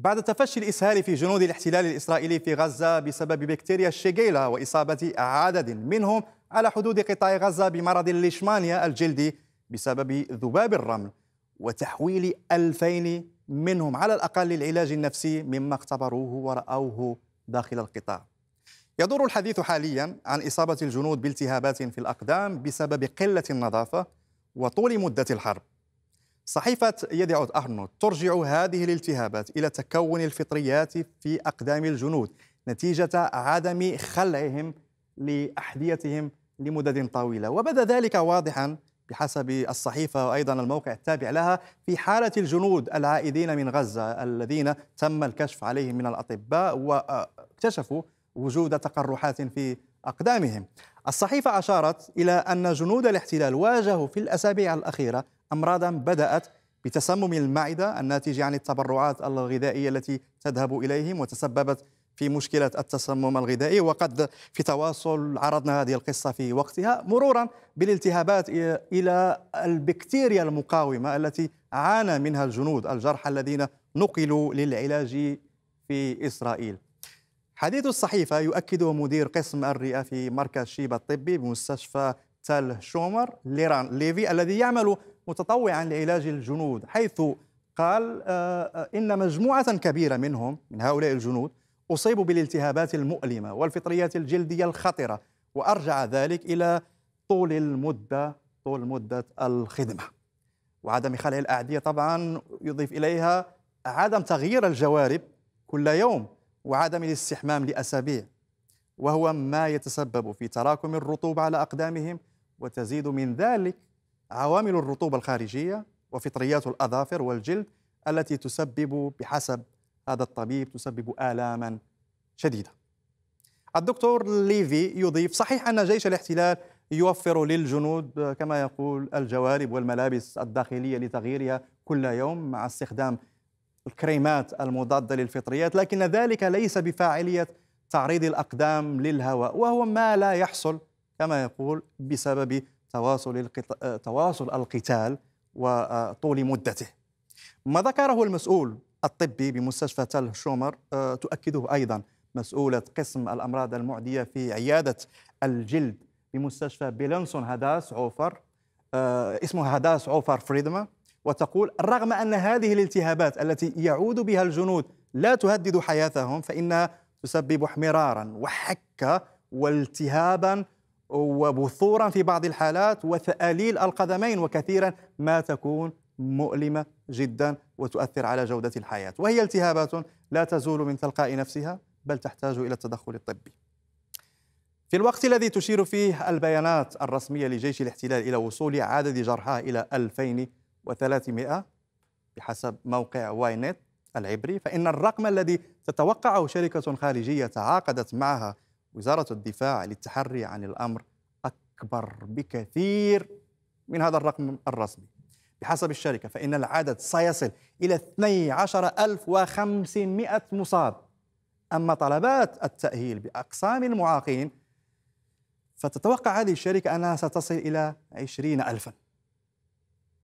بعد تفشي الإسهال في جنود الاحتلال الإسرائيلي في غزة بسبب بكتيريا الشيغيلا وإصابة عدد منهم على حدود قطاع غزة بمرض الليشمانيا الجلدي بسبب ذباب الرمل وتحويل 2000 منهم على الأقل للعلاج النفسي مما اختبروه ورأوه داخل القطاع يدور الحديث حاليا عن إصابة الجنود بالتهابات في الأقدام بسبب قلة النظافة وطول مدة الحرب صحيفة يدي عود أرنولد ترجع هذه الالتهابات إلى تكون الفطريات في أقدام الجنود نتيجة عدم خلعهم لأحذيتهم لمدد طويلة وبدا ذلك واضحا بحسب الصحيفة وأيضا الموقع التابع لها في حالة الجنود العائدين من غزة الذين تم الكشف عليهم من الأطباء واكتشفوا وجود تقرحات في أقدامهم الصحيفة أشارت إلى أن جنود الاحتلال واجهوا في الأسابيع الأخيرة أمراضا بدأت بتسمم المعدة الناتج عن التبرعات الغذائية التي تذهب إليهم وتسببت في مشكلة التسمم الغذائي وقد في تواصل عرضنا هذه القصة في وقتها مرورا بالالتهابات إلى البكتيريا المقاومة التي عانى منها الجنود الجرحى الذين نقلوا للعلاج في إسرائيل حديث الصحيفة يؤكد مدير قسم الرئة في مركز شيبا الطبي بمستشفى تال شومر ليران ليفي الذي يعمل متطوعا لعلاج الجنود حيث قال آه، آه، إن مجموعة كبيرة منهم من هؤلاء الجنود أصيبوا بالالتهابات المؤلمة والفطريات الجلدية الخطرة وأرجع ذلك إلى طول المدة طول مدة الخدمة وعدم خلع الأعدية طبعا يضيف إليها عدم تغيير الجوارب كل يوم وعدم الاستحمام لأسابيع وهو ما يتسبب في تراكم الرطوبة على أقدامهم وتزيد من ذلك عوامل الرطوبة الخارجية وفطريات الأظافر والجلد التي تسبب بحسب هذا الطبيب تسبب آلاما شديدة الدكتور ليفي يضيف صحيح أن جيش الاحتلال يوفر للجنود كما يقول الجوارب والملابس الداخلية لتغييرها كل يوم مع استخدام الكريمات المضادة للفطريات لكن ذلك ليس بفاعلية تعريض الأقدام للهواء وهو ما لا يحصل كما يقول بسبب تواصل القت... تواصل القتال وطول مدته ما ذكره المسؤول الطبي بمستشفى تل شومر آه، تؤكده أيضا مسؤولة قسم الأمراض المعدية في عيادة الجلد بمستشفى بيلنسون هداس عوفر آه، اسمها هداس عوفر فريدما وتقول رغم أن هذه الالتهابات التي يعود بها الجنود لا تهدد حياتهم فإنها تسبب احمرارا وحكة والتهابا وبثورا في بعض الحالات وثأليل القدمين وكثيرا ما تكون مؤلمة جدا وتؤثر على جودة الحياة وهي التهابات لا تزول من تلقاء نفسها بل تحتاج إلى التدخل الطبي في الوقت الذي تشير فيه البيانات الرسمية لجيش الاحتلال إلى وصول عدد جرحاه إلى 2000 وثلاثمائة بحسب موقع واي نت العبري فإن الرقم الذي تتوقعه شركة خارجية تعاقدت معها وزارة الدفاع للتحري عن الأمر أكبر بكثير من هذا الرقم الرسمي بحسب الشركة فإن العدد سيصل إلى 12500 مصاب أما طلبات التأهيل بأقسام المعاقين فتتوقع هذه الشركة أنها ستصل إلى 20000 ألفاً